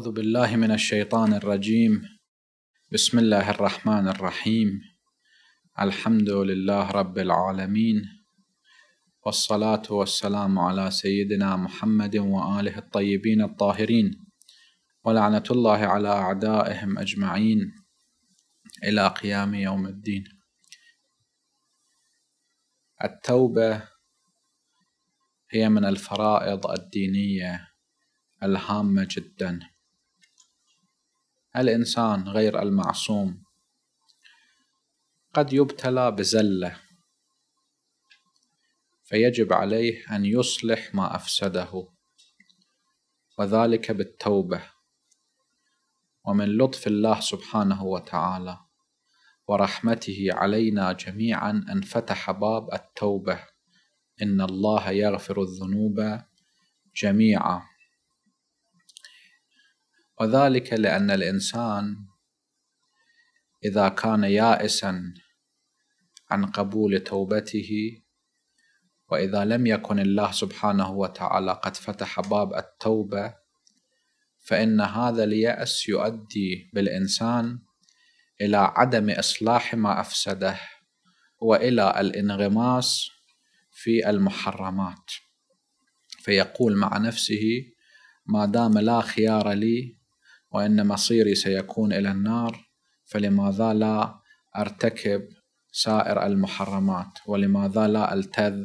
أعوذ بالله من الشيطان الرجيم بسم الله الرحمن الرحيم الحمد لله رب العالمين والصلاة والسلام على سيدنا محمد وآله الطيبين الطاهرين ولعنة الله على أعدائهم أجمعين إلى قيام يوم الدين التوبة هي من الفرائض الدينية الهامة جدا الإنسان غير المعصوم قد يبتلى بزلة فيجب عليه أن يصلح ما أفسده وذلك بالتوبة ومن لطف الله سبحانه وتعالى ورحمته علينا جميعا أن فتح باب التوبة إن الله يغفر الذنوب جميعا وذلك لأن الإنسان إذا كان يائسا عن قبول توبته وإذا لم يكن الله سبحانه وتعالى قد فتح باب التوبة فإن هذا اليأس يؤدي بالإنسان إلى عدم إصلاح ما أفسده وإلى الانغماس في المحرمات فيقول مع نفسه ما دام لا خيار لي وان مصيري سيكون الى النار فلماذا لا ارتكب سائر المحرمات ولماذا لا التذ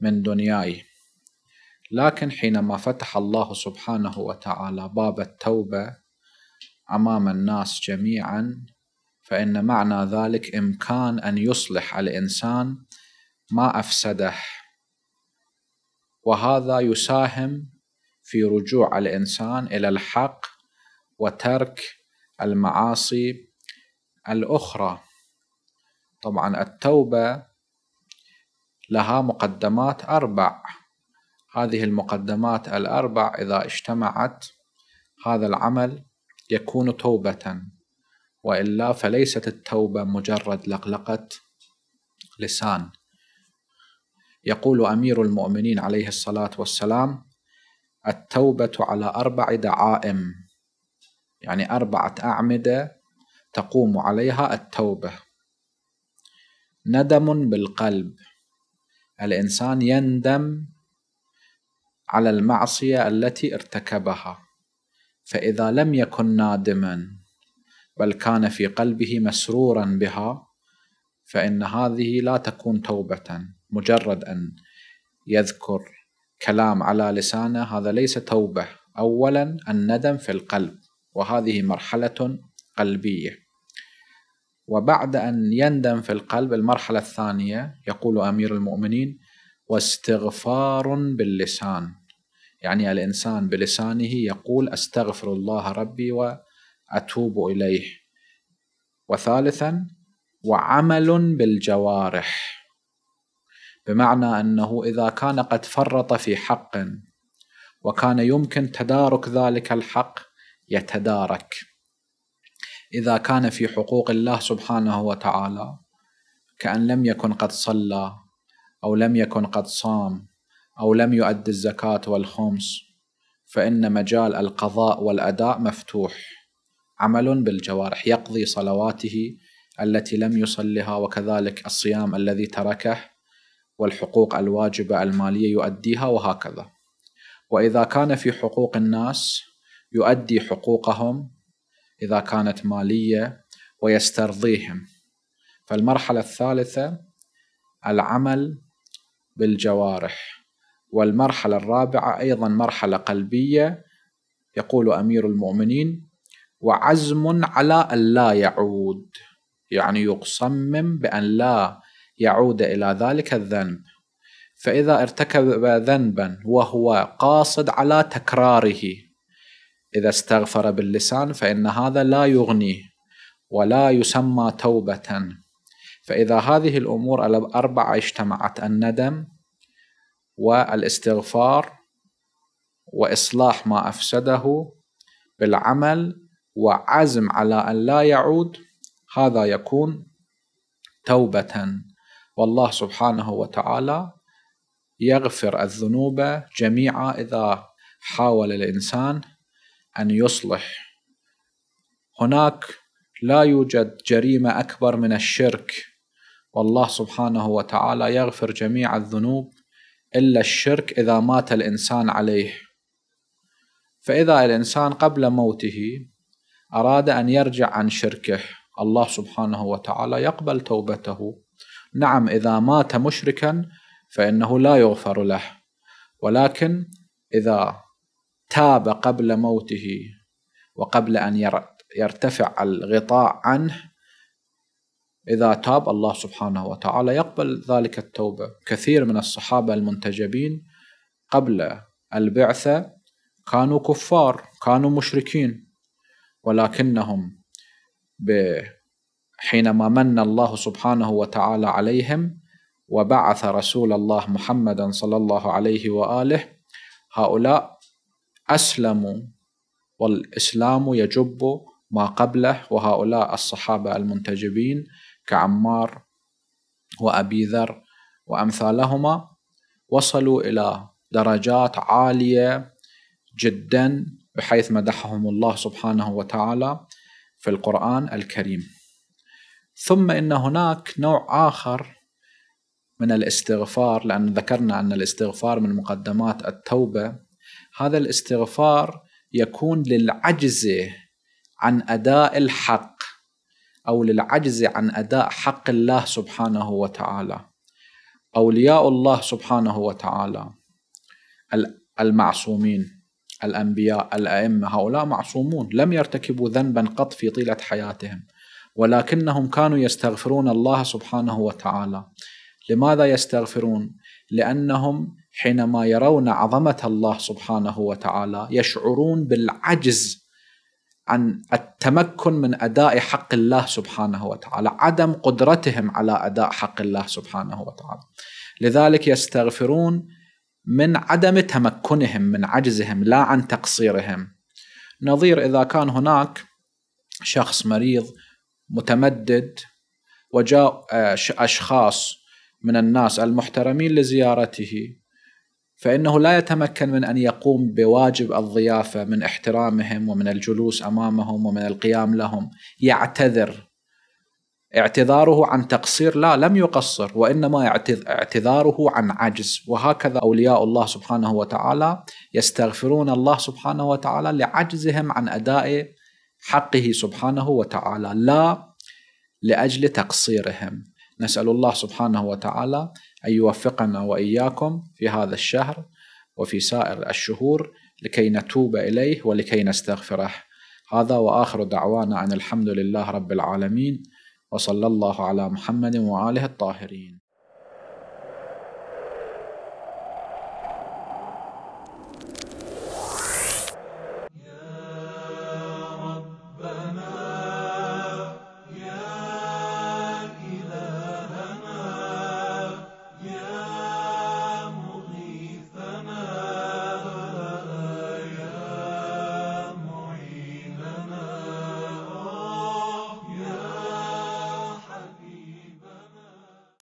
من دنياي لكن حينما فتح الله سبحانه وتعالى باب التوبه امام الناس جميعا فان معنى ذلك امكان ان يصلح الانسان ما افسده وهذا يساهم في رجوع الانسان الى الحق وترك المعاصي الأخرى طبعا التوبة لها مقدمات أربع هذه المقدمات الأربع إذا اجتمعت هذا العمل يكون توبة وإلا فليست التوبة مجرد لقلقة لسان يقول أمير المؤمنين عليه الصلاة والسلام التوبة على أربع دعائم يعني أربعة أعمدة تقوم عليها التوبة ندم بالقلب الإنسان يندم على المعصية التي ارتكبها فإذا لم يكن نادما بل كان في قلبه مسرورا بها فإن هذه لا تكون توبة مجرد أن يذكر كلام على لسانه هذا ليس توبة أولا الندم في القلب وهذه مرحلة قلبية وبعد أن يندم في القلب المرحلة الثانية يقول أمير المؤمنين واستغفار باللسان يعني الإنسان بلسانه يقول أستغفر الله ربي وأتوب إليه وثالثا وعمل بالجوارح بمعنى أنه إذا كان قد فرط في حق وكان يمكن تدارك ذلك الحق يتدارك اذا كان في حقوق الله سبحانه وتعالى كان لم يكن قد صلى او لم يكن قد صام او لم يؤد الزكاه والخمس فان مجال القضاء والاداء مفتوح عمل بالجوارح يقضي صلواته التي لم يصلها وكذلك الصيام الذي تركه والحقوق الواجبه الماليه يؤديها وهكذا واذا كان في حقوق الناس يؤدي حقوقهم إذا كانت مالية ويسترضيهم فالمرحلة الثالثة العمل بالجوارح والمرحلة الرابعة أيضا مرحلة قلبية يقول أمير المؤمنين وعزم على أن لا يعود يعني يصمم بأن لا يعود إلى ذلك الذنب فإذا ارتكب ذنبا وهو قاصد على تكراره إذا استغفر باللسان فإن هذا لا يغنيه ولا يسمى توبة فإذا هذه الأمور الأربعة اجتمعت الندم والاستغفار وإصلاح ما أفسده بالعمل وعزم على أن لا يعود هذا يكون توبة والله سبحانه وتعالى يغفر الذنوب جميعا إذا حاول الإنسان أن يصلح هناك لا يوجد جريمة أكبر من الشرك والله سبحانه وتعالى يغفر جميع الذنوب إلا الشرك إذا مات الإنسان عليه فإذا الإنسان قبل موته أراد أن يرجع عن شركه الله سبحانه وتعالى يقبل توبته نعم إذا مات مشركا فإنه لا يغفر له ولكن إذا تاب قبل موته وقبل أن يرتفع الغطاء عنه إذا تاب الله سبحانه وتعالى يقبل ذلك التوبة كثير من الصحابة المنتجبين قبل البعثة كانوا كفار كانوا مشركين ولكنهم حينما من الله سبحانه وتعالى عليهم وبعث رسول الله محمدا صلى الله عليه وآله هؤلاء أسلموا والإسلام يجب ما قبله وهؤلاء الصحابة المنتجبين كعمار وأبي ذر وأمثالهما وصلوا إلى درجات عالية جدا بحيث مدحهم الله سبحانه وتعالى في القرآن الكريم ثم إن هناك نوع آخر من الاستغفار لأن ذكرنا أن الاستغفار من مقدمات التوبة هذا الاستغفار يكون للعجز عن اداء الحق او للعجز عن اداء حق الله سبحانه وتعالى اولياء الله سبحانه وتعالى المعصومين الانبياء الائمه هؤلاء معصومون لم يرتكبوا ذنبا قط في طيله حياتهم ولكنهم كانوا يستغفرون الله سبحانه وتعالى لماذا يستغفرون لانهم حينما يرون عظمه الله سبحانه وتعالى يشعرون بالعجز عن التمكن من اداء حق الله سبحانه وتعالى، عدم قدرتهم على اداء حق الله سبحانه وتعالى. لذلك يستغفرون من عدم تمكنهم من عجزهم لا عن تقصيرهم. نظير اذا كان هناك شخص مريض متمدد وجاء آه، اشخاص من الناس المحترمين لزيارته فإنه لا يتمكن من أن يقوم بواجب الضيافة من احترامهم ومن الجلوس أمامهم ومن القيام لهم يعتذر اعتذاره عن تقصير لا لم يقصر وإنما اعتذاره عن عجز وهكذا أولياء الله سبحانه وتعالى يستغفرون الله سبحانه وتعالى لعجزهم عن أداء حقه سبحانه وتعالى لا لأجل تقصيرهم نسأل الله سبحانه وتعالى أن يوفقنا وإياكم في هذا الشهر وفي سائر الشهور لكي نتوب إليه ولكي نستغفره هذا وآخر دعوانا أن الحمد لله رب العالمين وصلى الله على محمد وآله الطاهرين